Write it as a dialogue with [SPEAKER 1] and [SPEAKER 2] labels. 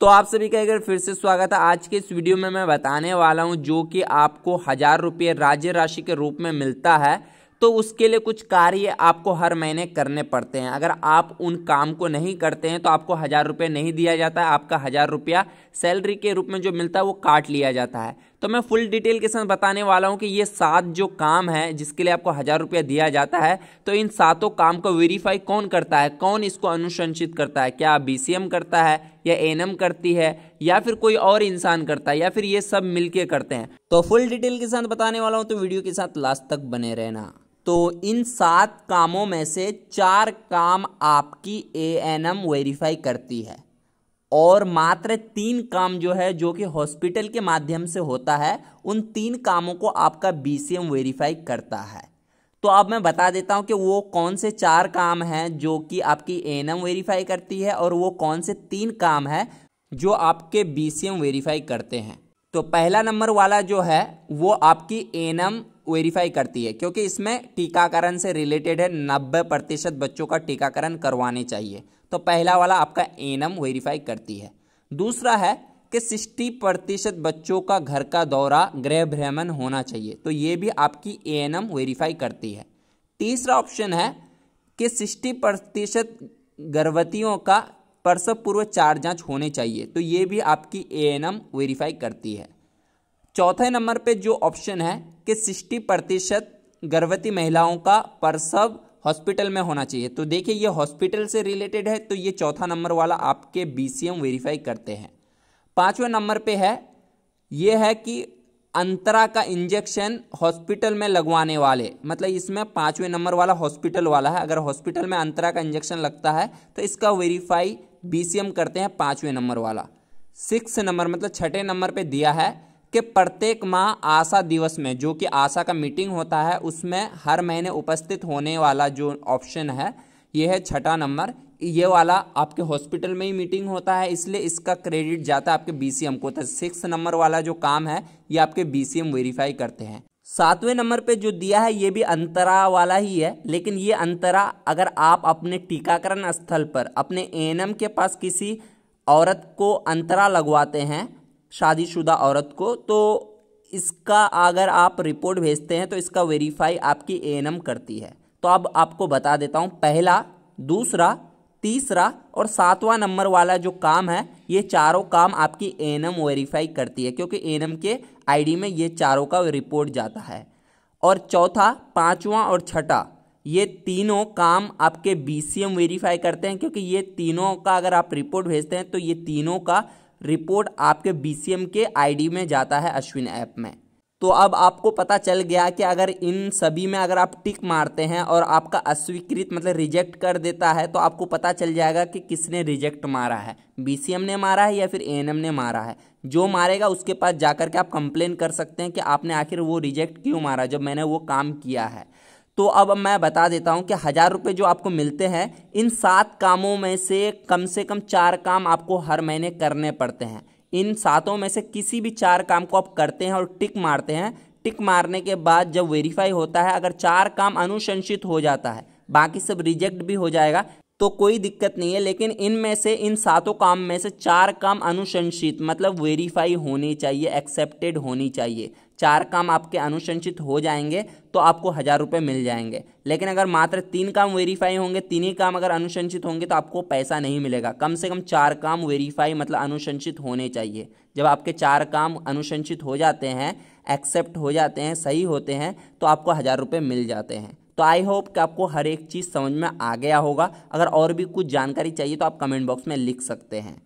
[SPEAKER 1] तो आप सभी का अगर फिर से स्वागत है आज के इस वीडियो में मैं बताने वाला हूं जो कि आपको हजार रुपये राज्य राशि के रूप में मिलता है तो उसके लिए कुछ कार्य आपको हर महीने करने पड़ते हैं अगर आप उन काम को नहीं करते हैं तो आपको हज़ार रुपये नहीं दिया जाता है आपका हज़ार रुपया सैलरी के रूप में जो मिलता है वो काट लिया जाता है तो मैं फुल डिटेल के साथ बताने वाला हूँ कि ये सात जो काम है जिसके लिए आपको हज़ार रुपया दिया जाता है तो इन सातों काम को वेरीफाई कौन करता है कौन इसको अनुशंसित करता है क्या बी करता है या एनम करती है या फिर कोई और इंसान करता है या फिर ये सब मिलके करते हैं तो फुल डिटेल के साथ बताने वाला हूँ तो वीडियो के साथ लास्ट तक बने रहना तो इन सात कामों में से चार काम आपकी ए एन एम वेरीफाई करती है और मात्र तीन काम जो है जो कि हॉस्पिटल के माध्यम से होता है उन तीन कामों को आपका बी सी एम वेरीफाई करता है तो अब मैं बता देता हूँ कि वो कौन से चार काम हैं जो कि आपकी एनएम वेरीफाई करती है और वो कौन से तीन काम हैं जो आपके बीसीएम वेरीफाई करते हैं तो पहला नंबर वाला जो है वो आपकी एम वेरीफाई करती है क्योंकि इसमें टीकाकरण से रिलेटेड है नब्बे प्रतिशत बच्चों का टीकाकरण करवाने चाहिए तो पहला वाला आपका एम वेरीफाई करती है दूसरा है कि सिक्सटी प्रतिशत बच्चों का घर का दौरा गृह भ्रमण होना चाहिए तो ये भी आपकी ए एन एम वेरीफाई करती है तीसरा ऑप्शन है कि सिक्सटी प्रतिशत गर्भवतियों का प्रसव पूर्व चार जांच होने चाहिए तो ये भी आपकी ए एन एम वेरीफाई करती है चौथे नंबर पे जो ऑप्शन है कि सिक्सटी प्रतिशत गर्भवती महिलाओं का प्रसव हॉस्पिटल में होना चाहिए तो देखिए ये हॉस्पिटल से रिलेटेड है तो ये चौथा नंबर वाला आपके बी सी एम वेरीफाई करते हैं पाँचवें नंबर पे है ये है कि अंतरा का इंजेक्शन हॉस्पिटल में लगवाने वाले मतलब इसमें पाँचवें नंबर वाला हॉस्पिटल वाला है अगर हॉस्पिटल में अंतरा का इंजेक्शन लगता है तो इसका वेरीफाई बीसीएम करते हैं पाँचवें नंबर वाला सिक्स नंबर मतलब छठे नंबर पे दिया है कि प्रत्येक माह आशा दिवस में जो कि आशा का मीटिंग होता है उसमें हर महीने उपस्थित होने वाला जो ऑप्शन है ये है छठा नंबर ये वाला आपके हॉस्पिटल में ही मीटिंग होता है इसलिए इसका क्रेडिट जाता है आपके बीसीएम को तो सिक्स नंबर वाला जो काम है ये आपके बीसीएम वेरीफाई करते हैं सातवें नंबर पे जो दिया है ये भी अंतरा वाला ही है लेकिन ये अंतरा अगर आप अपने टीकाकरण स्थल पर अपने ए के पास किसी औरत को अंतरा लगवाते हैं शादीशुदा औरत को तो इसका अगर आप रिपोर्ट भेजते हैं तो इसका वेरीफाई आपकी एएनएम करती है तो अब आपको बता देता हूँ पहला दूसरा तीसरा और सातवां नंबर वाला जो काम है ये चारों काम आपकी एनएम वेरीफाई करती है क्योंकि एनएम के आईडी में ये चारों का रिपोर्ट जाता है और चौथा पांचवा और छठा ये तीनों काम आपके बीसीएम वेरीफाई करते हैं क्योंकि ये तीनों का अगर आप रिपोर्ट भेजते हैं तो ये तीनों का रिपोर्ट आपके बीसीएम के आईडी में जाता है अश्विन ऐप में तो अब आपको पता चल गया कि अगर इन सभी में अगर आप टिक मारते हैं और आपका अस्वीकृत मतलब रिजेक्ट कर देता है तो आपको पता चल जाएगा कि किसने रिजेक्ट मारा है बीसीएम ने मारा है या फिर एएनएम ने मारा है जो मारेगा उसके पास जाकर के आप कंप्लेन कर सकते हैं कि आपने आखिर वो रिजेक्ट क्यों मारा जब मैंने वो काम किया है तो अब मैं बता देता हूँ कि हज़ार रुपये जो आपको मिलते हैं इन सात कामों में से कम से कम चार काम आपको हर महीने करने पड़ते हैं इन सातों में से किसी भी चार काम को आप करते हैं और टिक मारते हैं टिक मारने के बाद जब वेरीफाई होता है अगर चार काम अनुशंसित हो जाता है बाकी सब रिजेक्ट भी हो जाएगा तो कोई दिक्कत नहीं है लेकिन इनमें से इन सातों काम में से चार काम अनुशंसित मतलब वेरीफाई होनी चाहिए एक्सेप्टेड होनी चाहिए चार काम आपके अनुशंसित हो जाएंगे तो आपको हज़ार रुपये मिल जाएंगे लेकिन अगर मात्र तीन काम वेरीफाई होंगे तीन ही काम अगर अनुशंसित होंगे तो आपको पैसा नहीं मिलेगा कम से कम चार काम वेरीफाई मतलब अनुशंसित होने चाहिए जब आपके चार काम अनुशंसित हो जाते हैं एक्सेप्ट हो जाते हैं सही होते हैं तो आपको हज़ार रुपये मिल जाते हैं तो आई होप कि आपको हर एक चीज़ समझ में आ गया होगा अगर और भी कुछ जानकारी चाहिए तो आप कमेंट बॉक्स में लिख सकते हैं